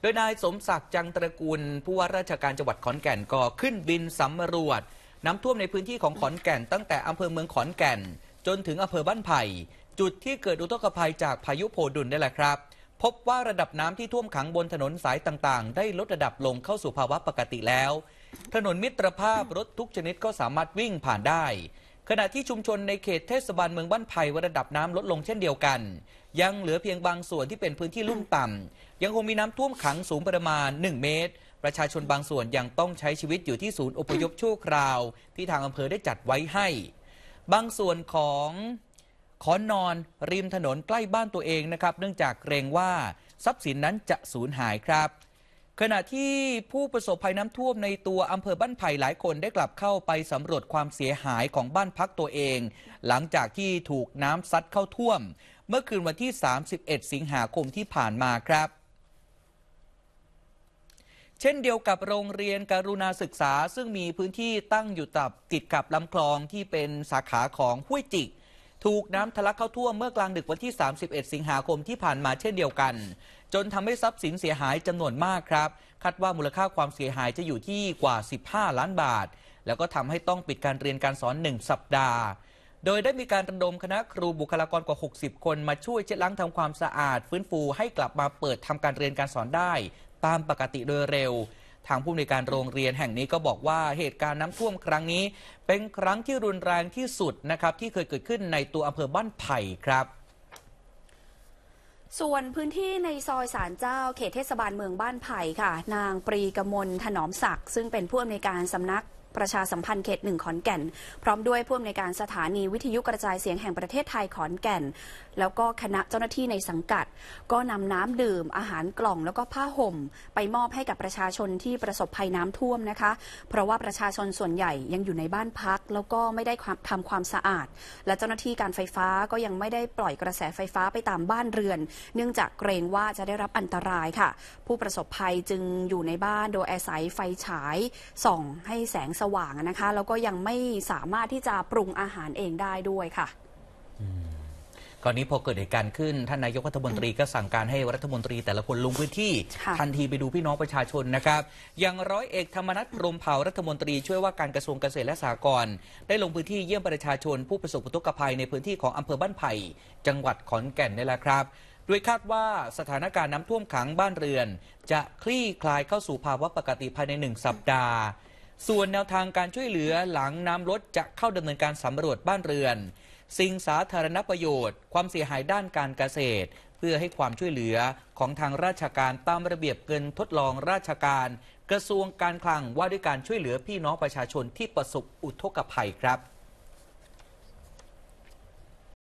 โดยนายสมศักดิ์จังตระกูล ผู้ว่าราชการจังหวัดขอนแก่นก็ขึ้นบินสำรวจ น้ำท่วมในพื้นที่ของขอนแก่นตั้งแต่อำเภอเมืองขอนแก่น จนถึงอำเภอบ้านไผ่จุดที่เกิดอุทกภัยจากพายุโพดุลนี่แหละครับ พบว่าระดับน้ำที่ท่วมขังบนถนนสายต่างๆ ได้ลดระดับลงเข้าสู่ภาวะปกติแล้ว ถนนมิตรภาพรถทุกชนิดก็สามารถวิ่งผ่านได้ขณะที่ชุมชนในเขตเทศบาลเมืองบ้านไผ่ระดับน้ำลดลงเช่นเดียวกัน ยังเหลือเพียงบางส่วนที่เป็นพื้นที่ลุ่มต่ำ ยังคงมีน้ำท่วมขังสูงประมาณ 1 เมตร ประชาชนบางส่วนยังต้องใช้ชีวิตอยู่ที่ศูนย์อพยพชั่วคราว ที่ทางอำเภอได้จัดไว้ให้ บางส่วนของขอนอน ริมถนนใกล้บ้านตัวเองนะครับ เนื่องจากเกรงว่าทรัพย์สินนั้นจะสูญหายครับขณะที่ผู้ประสบภัยน้ำท่วมในตัวอำเภอบ้านไผ่หลายคนได้กลับเข้าไปสำรวจความเสียหายของบ้านพักตัวเอง หลังจากที่ถูกน้ำซัดเข้าท่วม เมื่อคืนวันที่ 31 สิงหาคมที่ผ่านมาครับ เช่นเดียวกับโรงเรียนการุณาศึกษา ซึ่งมีพื้นที่ตั้งอยู่ตับติดกับลำคลองที่เป็นสาขาของห้วยจิกถูกน้ำทะลักเข้าท่วมเมื่อกลางดึกวันที่ 31 สิงหาคมที่ผ่านมาเช่นเดียวกัน จนทำให้ทรัพย์สินเสียหายจำนวนมากครับคาดว่ามูลค่าความเสียหายจะอยู่ที่กว่า 15 ล้านบาท แล้วก็ทำให้ต้องปิดการเรียนการสอน 1 สัปดาห์ โดยได้มีการระดมคณะครูบุคลากรกว่า 60 คนมาช่วยเช็ดล้างทำความสะอาด ฟื้นฟูให้กลับมาเปิดทำการเรียนการสอนได้ ตามปกติโดยเร็วทางผู้อำนวยการโรงเรียนแห่งนี้ก็บอกว่าเหตุการณ์น้ำท่วมครั้งนี้เป็นครั้งที่รุนแรงที่สุดนะครับ ที่เคยเกิดขึ้นในตัวอำเภอบ้านไผ่ครับ ส่วนพื้นที่ในซอยสารเจ้าเขตเทศบาลเมืองบ้านไผ่ค่ะ นางปรีกมลถนอมศักดิ์ซึ่งเป็นผู้อำนวยการสำนักประชาสัมพันธ์เขตหนึ่งขอนแก่น พร้อมด้วยผู้อำนวยการสถานีวิทยุกระจายเสียงแห่งประเทศไทยขอนแก่น แล้วก็คณะเจ้าหน้าที่ในสังกัด ก็นำน้ำดื่มอาหารกล่องแล้วก็ผ้าห่ม ไปมอบให้กับประชาชนที่ประสบภัยน้ำท่วมนะคะ เพราะว่าประชาชนส่วนใหญ่ยังอยู่ในบ้านพักแล้วก็ไม่ได้ทำความสะอาด และเจ้าหน้าที่การไฟฟ้าก็ยังไม่ได้ปล่อยกระแสไฟฟ้าไปตามบ้านเรือน เนื่องจากเกรงว่าจะได้รับอันตรายค่ะ ผู้ประสบภัยจึงอยู่ในบ้านโดยอาศัยไฟฉายส่อง ให้แสงสว่างนะคะแล้วก็ยังไม่สามารถที่จะปรุงอาหารเองได้ด้วยค่ะก่อนนี้พอเกิดเหตุการณ์ขึ้นท่านนายกรัฐมนตรีก็สั่งการให้รัฐมนตรี แต่ละคนลงพื้นที่ทันทีไปดูพี่น้องประชาชนนะครับ อย่างร้อยเอกธรรมนัฐพรมเผารัฐมนตรีช่วยว่าการกระทรวงเกษตรและสหกรณ์ได้ลงพื้นที่เยี่ยมประชาชน ผู้ประสบอุทกภัยในพื้นที่ของอำเภอบ้านไผ่จังหวัดขอนแก่นนี่แหละครับโดยคาดว่าสถานการณ์น้ำท่วมขังบ้านเรือน จะคลี่คลายเข้าสู่ภาวะปกติภายในหนึ่งสัปดาห์ส่วนแนวทางการช่วยเหลือหลังน้ำลดจะเข้าดำเนินการสำรวจบ้านเรือน สิ่งสาธารณประโยชน์ ความเสียหายด้านการเกษตร เพื่อให้ความช่วยเหลือของทางราชการตามระเบียบเงินทดลองราชการ กระทรวงการคลังว่าด้วยการช่วยเหลือพี่น้องประชาชนที่ประสบอุทกภัยครับ